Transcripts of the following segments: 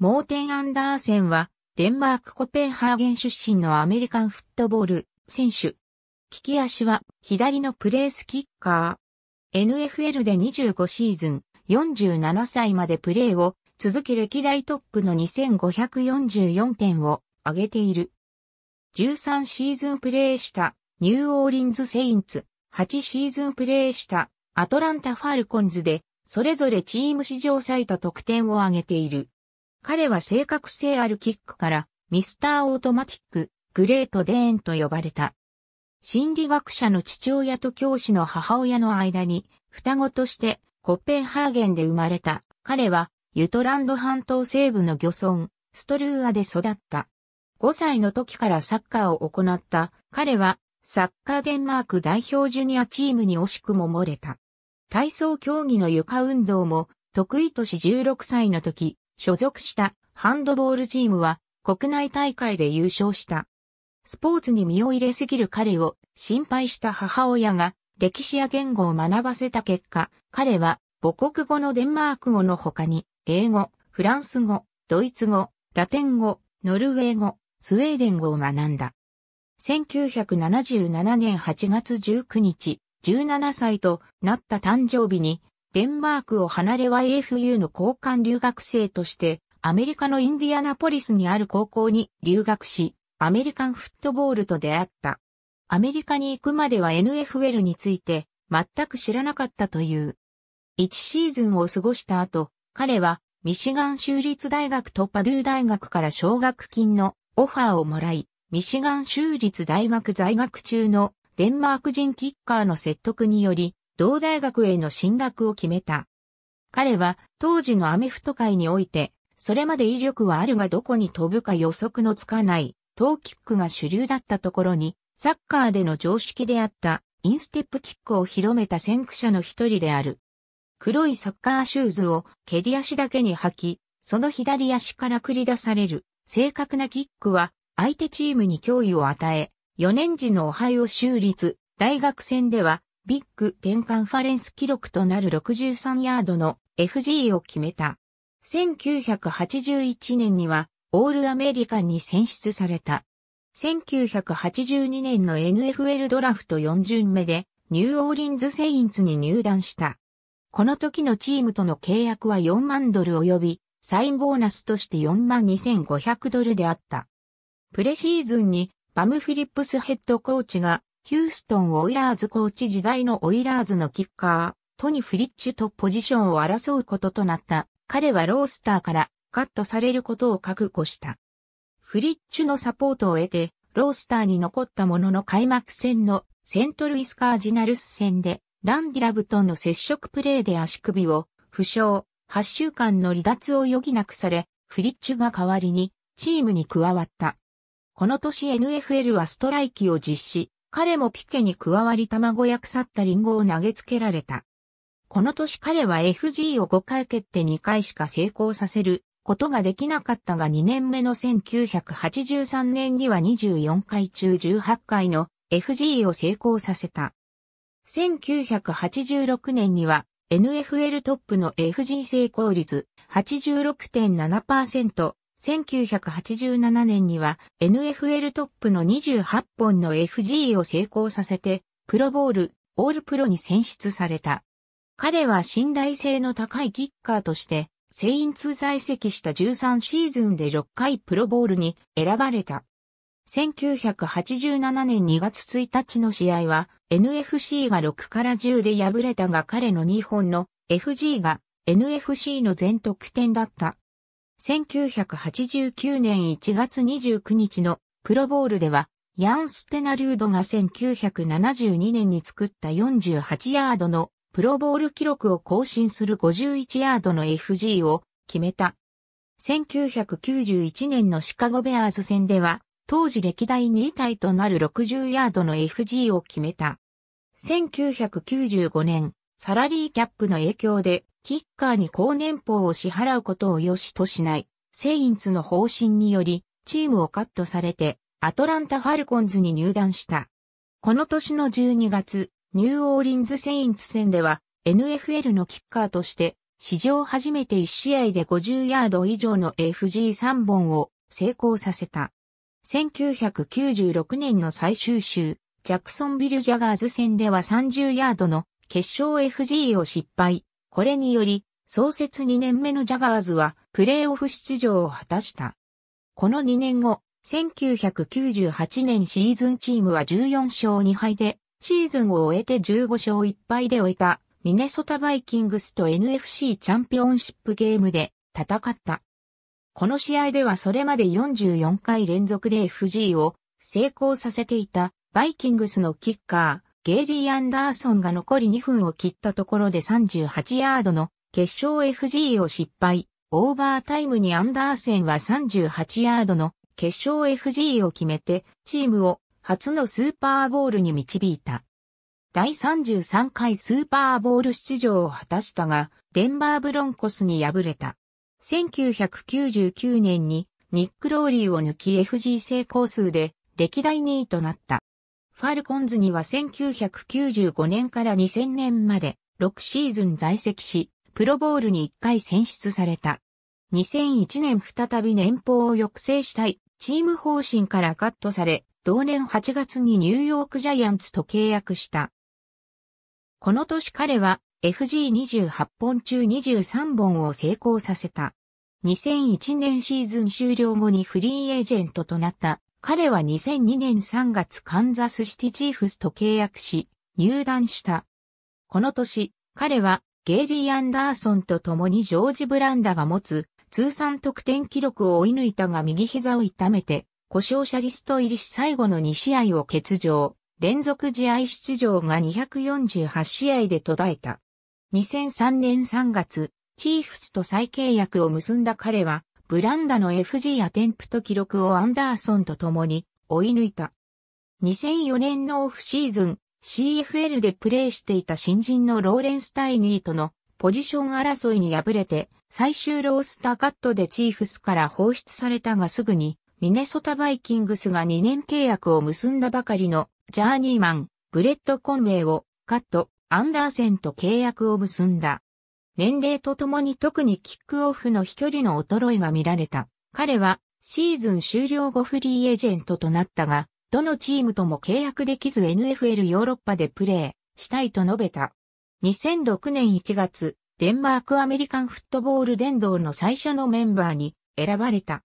モーテン・アンダーセンは、デンマーク・コペンハーゲン出身のアメリカンフットボール選手。利き足は左のプレースキッカー。NFL で25シーズン、47歳までプレーを続け歴代トップの2544点を挙げている。13シーズンプレーしたニューオーリンズ・セインツ、8シーズンプレーしたアトランタ・ファルコンズで、それぞれチーム史上最多得点を挙げている。彼は正確性あるキックから、ミスターオートマティック、グレートデーンと呼ばれた。心理学者の父親と教師の母親の間に、双子としてコッペンハーゲンで生まれた。彼は、ユトランド半島西部の漁村、ストルーアで育った。5歳の時からサッカーを行った。彼は、サッカーデンマーク代表ジュニアチームに惜しくも漏れた。体操競技の床運動も、得意とし16歳の時、所属したハンドボールチームは国内大会で優勝した。スポーツに身を入れすぎる彼を心配した母親が歴史や言語を学ばせた結果、彼は母国語のデンマーク語の他に英語、フランス語、ドイツ語、ラテン語、ノルウェー語、スウェーデン語を学んだ。1977年8月19日、17歳となった誕生日にデンマークを離れ YFU の交換留学生として、アメリカのインディアナポリスにある高校に留学し、アメリカンフットボールと出会った。アメリカに行くまでは NFL について全く知らなかったという。1シーズンを過ごした後、彼はミシガン州立大学とパドゥ大学から奨学金のオファーをもらい、ミシガン州立大学在学中のデンマーク人キッカーの説得により、同大学への進学を決めた。彼は当時のアメフト界において、それまで威力はあるがどこに飛ぶか予測のつかないトーキックが主流だったところに、サッカーでの常識であったインステップキックを広めた先駆者の一人である。黒いサッカーシューズを蹴り足だけに履き、その左足から繰り出される正確なキックは相手チームに脅威を与え、4年時のオハイオ州立大学戦ではビッグ10カンファレンス記録となる63ヤードの FG を決めた。1981年にはオールアメリカンに選出された。1982年の NFL ドラフト4巡目でニューオーリンズ・セインツに入団した。この時のチームとの契約は4万ドル及びサインボーナスとして4万2500ドルであった。プレシーズンにパム・フィリップスヘッドコーチがヒューストン・オイラーズコーチ時代のオイラーズのキッカー、トニ・フリッチュとポジションを争うこととなった。彼はロースターからカットされることを覚悟した。フリッチュのサポートを得て、ロースターに残ったものの開幕戦のセントルイスカージナルス戦で、ランディラブトンの接触プレーで足首を負傷、8週間の離脱を余儀なくされ、フリッチュが代わりにチームに加わった。この年 NFL はストライキを実施、彼もピケに加わり卵や腐ったリンゴを投げつけられた。この年彼は FG を5回蹴って2回しか成功させることができなかったが2年目の1983年には24回中18回の FG を成功させた。1986年には NFL トップの FG 成功率86.7%、1987年には NFL トップの28本の FG を成功させて、プロボール、オールプロに選出された。彼は信頼性の高いキッカーとして、セインツ在籍した13シーズンで6回プロボールに選ばれた。1987年2月1日の試合は NFC が6から10で敗れたが彼の2本の FG が NFC の全得点だった。1989年1月29日のプロボールでは、ヤン・ステナルードが1972年に作った48ヤードのプロボール記録を更新する51ヤードの FG を決めた。1991年のシカゴベアーズ戦では、当時歴代2位タイとなる60ヤードの FG を決めた。1995年、サラリーキャップの影響でキッカーに高年俸を支払うことを良しとしない、セインツの方針により、チームをカットされて、アトランタ・ファルコンズに入団した。この年の12月、ニューオーリンズ・セインツ戦では、NFL のキッカーとして、史上初めて1試合で50ヤード以上の FG3 本を成功させた。1996年の最終週、ジャクソンビル・ジャガーズ戦では30ヤードの決勝 FG を失敗。これにより、創設2年目のジャガーズはプレーオフ出場を果たした。この2年後、1998年シーズンチームは14勝2敗で、シーズンを終えて15勝1敗で終えたミネソタバイキングスと NFC チャンピオンシップゲームで戦った。この試合ではそれまで44回連続で FG を成功させていたバイキングスのキッカー、ゲイリー・アンダーソンが残り2分を切ったところで38ヤードの決勝 FG を失敗。オーバータイムにアンダーセンは38ヤードの決勝 FG を決めて、チームを初のスーパーボールに導いた。第33回スーパーボール出場を果たしたが、デンバーブロンコスに敗れた。1999年にニック・ローリーを抜き FG 成功数で歴代2位となった。ファルコンズには1995年から2000年まで6シーズン在籍し、プロボールに1回選出された。2001年再び年俸を抑制したいチーム方針からカットされ、同年8月にニューヨークジャイアンツと契約した。この年彼は FG28 本中23本を成功させた。2001年シーズン終了後にフリーエージェントとなった彼は2002年3月カンザスシティチーフスと契約し、入団した。この年、彼はゲイリー・アンダーソンと共にジョージ・ブランダが持つ通算得点記録を追い抜いたが右膝を痛めて、故障者リスト入りし最後の2試合を欠場。連続試合出場が248試合で途絶えた。2003年3月、チーフスと再契約を結んだ彼は、ブランダの FG アテンプト記録をアンダーソンと共に追い抜いた。2004年のオフシーズン、CFL でプレーしていた新人のローレンス・タイニーとのポジション争いに敗れて、最終ロースターカットでチーフスから放出されたがすぐに、ミネソタバイキングスが2年契約を結んだばかりのジャーニーマン、ブレッド・コンウェイをカット、アンダーセンと契約を結んだ。年齢とともに特にキックオフの飛距離の衰えが見られた。彼はシーズン終了後フリーエージェントとなったが、どのチームとも契約できず NFL ヨーロッパでプレーしたいと述べた。2006年1月、デンマークアメリカンフットボール殿堂の最初のメンバーに選ばれた。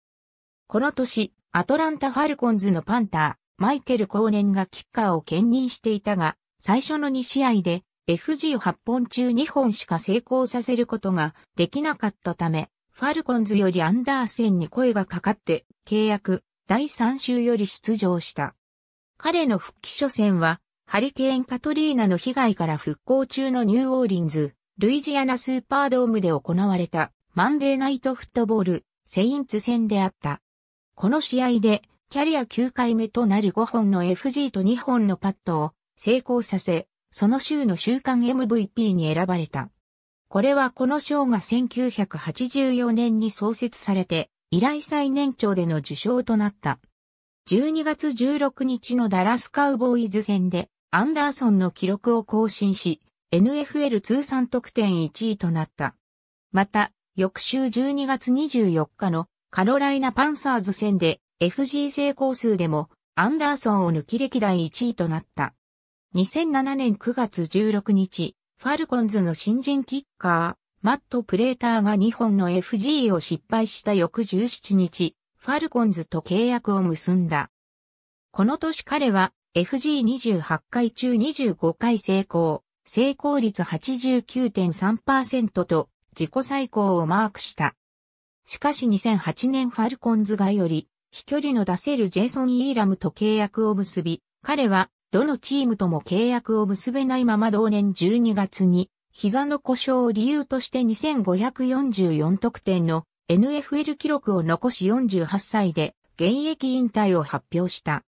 この年、アトランタ・ファルコンズのパンター、マイケル・コーネンがキッカーを兼任していたが、最初の2試合で FG を8本中2本しか成功させることができなかったため、ファルコンズよりアンダーセンに声がかかって契約第3週より出場した。彼の復帰初戦は、ハリケーン・カトリーナの被害から復興中のニューオーリンズ、ルイジアナスーパードームで行われたマンデーナイトフットボール、セインツ戦であった。この試合で、キャリア9回目となる5本の FG と2本のパットを成功させ、その週の週間 MVP に選ばれた。これはこの賞が1984年に創設されて、以来最年長での受賞となった。12月16日のダラスカウボーイズ戦で、アンダーソンの記録を更新し、NFL 通算得点1位となった。また、翌週12月24日のカロライナパンサーズ戦で FG 成功数でもアンダーソンを抜き歴代1位となった。2007年9月16日、ファルコンズの新人キッカー、マット・プレーターが2本の FG を失敗した翌17日、ファルコンズと契約を結んだ。この年彼は FG28 回中25回成功、成功率89.3%と自己最高をマークした。しかし2008年ファルコンズがより、飛距離の出せるジェイソン・イーラムと契約を結び、彼はどのチームとも契約を結べないまま同年12月に、膝の故障を理由として2544得点の NFL 記録を残し48歳で現役引退を発表した。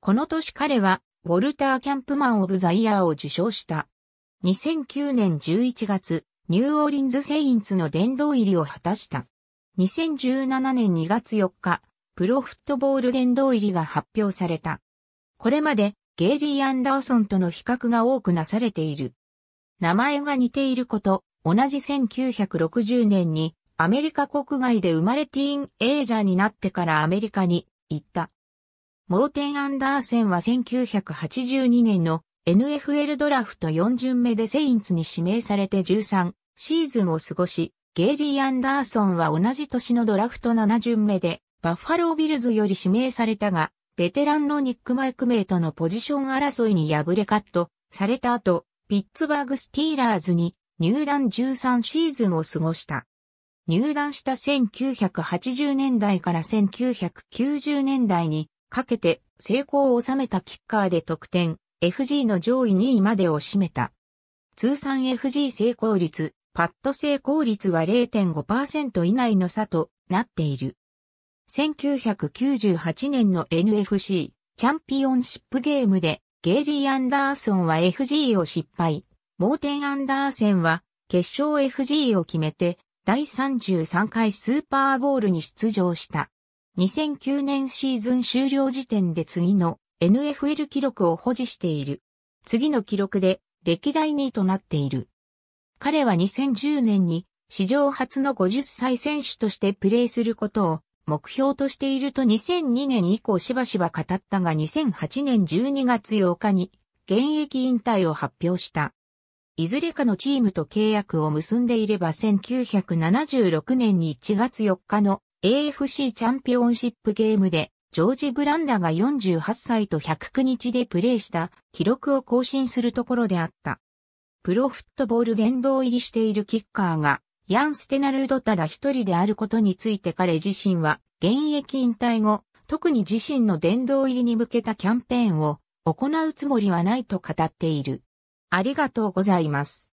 この年彼は、ウォルター・キャンプマン・オブ・ザ・イヤーを受賞した。2009年11月、ニューオーリンズ・セインツの殿堂入りを果たした。2017年2月4日、プロフットボール殿堂入りが発表された。これまでゲイリー・アンダーソンとの比較が多くなされている。名前が似ていること、同じ1960年にアメリカ国外で生まれティーンエイジャーになってからアメリカに行った。モーテン・アンダーセンは1982年の NFL ドラフト4巡目でセインツに指名されて13シーズンを過ごし、ゲイリー・アンダーソンは同じ年のドラフト7巡目でバッファロー・ビルズより指名されたが、ベテランのニック・マイクメイとのポジション争いに敗れカットされた後、ピッツバーグ・スティーラーズに入団13シーズンを過ごした。入団した1980年代から1990年代にかけて成功を収めたキッカーで得点 FG の上位2位までを占めた。通算 FG 成功率、パッド成功率は0.5%以内の差となっている。1998年の NFC チャンピオンシップゲームでゲイリー・アンダーソンは FG を失敗。モーテン・アンダーセンは決勝 FG を決めて第33回スーパーボールに出場した。2009年シーズン終了時点で次の NFL 記録を保持している。次の記録で歴代2位となっている。彼は2010年に史上初の50歳選手としてプレーすることを目標としていると2002年以降しばしば語ったが2008年12月8日に現役引退を発表した。いずれかのチームと契約を結んでいれば1976年に1月4日の AFC チャンピオンシップゲームでジョージ・ブランダが48歳と109日でプレーした記録を更新するところであった。プロフットボール殿堂入りしているキッカーがヤン・ステナルードただ一人であることについて彼自身は、現役引退後、特に自身の殿堂入りに向けたキャンペーンを行うつもりはないと語っている。ありがとうございます。